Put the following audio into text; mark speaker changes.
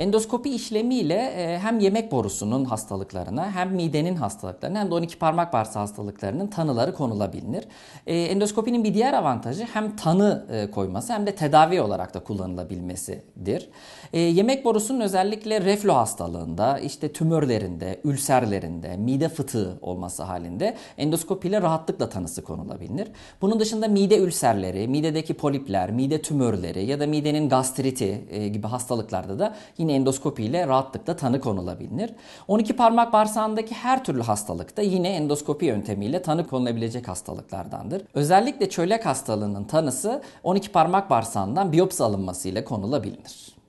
Speaker 1: Endoskopi işlemiyle e, hem yemek borusunun hastalıklarına hem midenin hastalıklarına hem de 12 parmak bağırsağı hastalıklarının tanıları konulabilir. E, endoskopinin bir diğer avantajı hem tanı e, koyması hem de tedavi olarak da kullanılabilmesidir. Yemek borusunun özellikle reflü hastalığında, işte tümörlerinde, ülserlerinde, mide fıtığı olması halinde endoskopiyle rahatlıkla tanısı konulabilir. Bunun dışında mide ülserleri, midedeki polipler, mide tümörleri ya da midenin gastriti gibi hastalıklarda da yine endoskopi ile rahatlıkla tanı konulabilir. 12 parmak bağırsağındaki her türlü hastalıkta yine endoskopi yöntemiyle tanı konulabilecek hastalıklardandır. Özellikle çölek hastalığının tanısı 12 parmak bağırsağından biyopsi alınmasıyla konulabilir.